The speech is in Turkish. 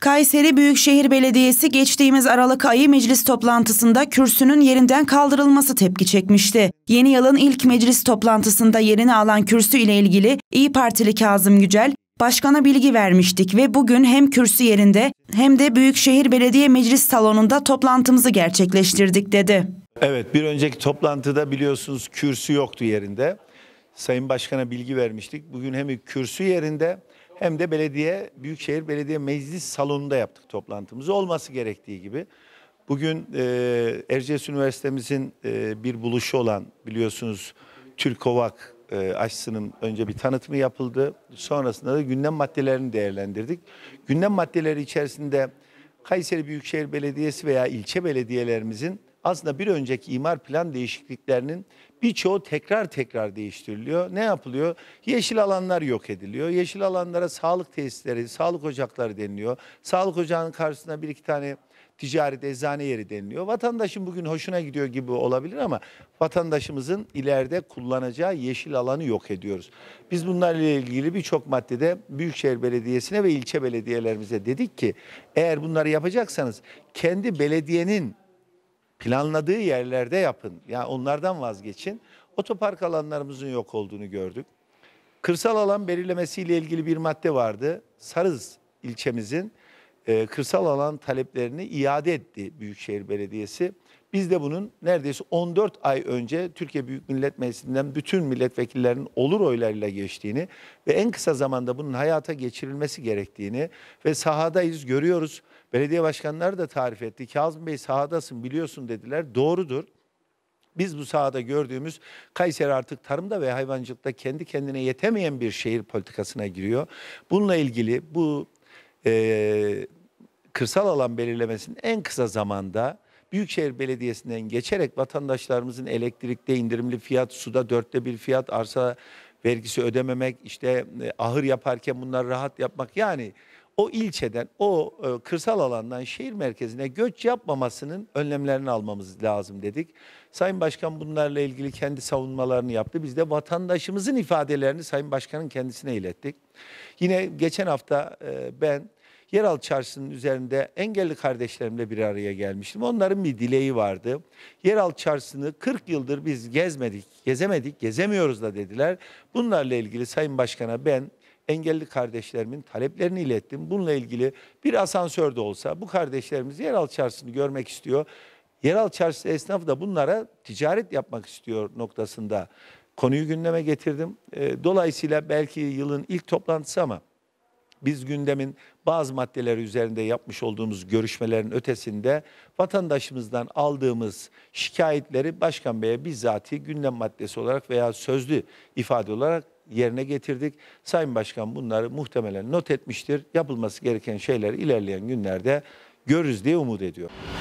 Kayseri Büyükşehir Belediyesi geçtiğimiz Aralık ayı meclis toplantısında kürsünün yerinden kaldırılması tepki çekmişti. Yeni yılın ilk meclis toplantısında yerini alan kürsü ile ilgili İyi Partili Kazım Gücel, Başkana bilgi vermiştik ve bugün hem kürsü yerinde hem de Büyükşehir Belediye Meclis Salonu'nda toplantımızı gerçekleştirdik dedi. Evet bir önceki toplantıda biliyorsunuz kürsü yoktu yerinde. Sayın Başkan'a bilgi vermiştik. Bugün hem kürsü yerinde hem de belediye, Büyükşehir Belediye Meclis Salonu'nda yaptık toplantımızı. Olması gerektiği gibi. Bugün e, Erciyes Üniversitemizin e, bir buluşu olan biliyorsunuz Türkovak e, aşısının önce bir tanıtımı yapıldı. Sonrasında da gündem maddelerini değerlendirdik. Gündem maddeleri içerisinde Kayseri Büyükşehir Belediyesi veya ilçe belediyelerimizin aslında bir önceki imar plan değişikliklerinin birçoğu tekrar tekrar değiştiriliyor. Ne yapılıyor? Yeşil alanlar yok ediliyor. Yeşil alanlara sağlık tesisleri, sağlık ocakları deniliyor. Sağlık ocağının karşısına bir iki tane ticari eczane yeri deniliyor. Vatandaşın bugün hoşuna gidiyor gibi olabilir ama vatandaşımızın ileride kullanacağı yeşil alanı yok ediyoruz. Biz bunlarla ilgili birçok maddede Büyükşehir Belediyesi'ne ve ilçe belediyelerimize dedik ki eğer bunları yapacaksanız kendi belediyenin planladığı yerlerde yapın. Yani onlardan vazgeçin. Otopark alanlarımızın yok olduğunu gördük. Kırsal alan belirlemesiyle ilgili bir madde vardı. Sarız ilçemizin e, kırsal alan taleplerini iade etti Büyükşehir Belediyesi. Biz de bunun neredeyse 14 ay önce Türkiye Büyük Millet Meclisi'nden bütün milletvekillerinin olur oylarıyla geçtiğini ve en kısa zamanda bunun hayata geçirilmesi gerektiğini ve sahadayız görüyoruz. Belediye başkanları da tarif etti. Kazım Bey sahadasın biliyorsun dediler. Doğrudur. Biz bu sahada gördüğümüz Kayseri artık tarımda ve hayvancılıkta kendi kendine yetemeyen bir şehir politikasına giriyor. Bununla ilgili bu e, kırsal alan belirlemesinin en kısa zamanda Büyükşehir Belediyesi'nden geçerek vatandaşlarımızın elektrikte indirimli fiyat, suda dörtte bir fiyat, arsa vergisi ödememek, işte e, ahır yaparken bunları rahat yapmak yani o ilçeden, o e, kırsal alandan şehir merkezine göç yapmamasının önlemlerini almamız lazım dedik. Sayın Başkan bunlarla ilgili kendi savunmalarını yaptı. Biz de vatandaşımızın ifadelerini Sayın Başkan'ın kendisine ilettik. Yine geçen hafta e, ben Yeraltı Çarşısı'nın üzerinde engelli kardeşlerimle bir araya gelmiştim. Onların bir dileği vardı. Yeraltı Çarşısı'nı 40 yıldır biz gezmedik, gezemedik, gezemiyoruz da dediler. Bunlarla ilgili Sayın Başkan'a ben engelli kardeşlerimin taleplerini ilettim. Bununla ilgili bir asansör de olsa bu kardeşlerimiz Yeraltı Çarşısı'nı görmek istiyor. Yeraltı Çarşısı esnafı da bunlara ticaret yapmak istiyor noktasında konuyu gündeme getirdim. Ee, dolayısıyla belki yılın ilk toplantısı ama biz gündemin bazı maddeleri üzerinde yapmış olduğumuz görüşmelerin ötesinde vatandaşımızdan aldığımız şikayetleri Başkan Bey'e bizzati gündem maddesi olarak veya sözlü ifade olarak yerine getirdik. Sayın Başkan bunları muhtemelen not etmiştir. Yapılması gereken şeyler ilerleyen günlerde görürüz diye umut ediyorum.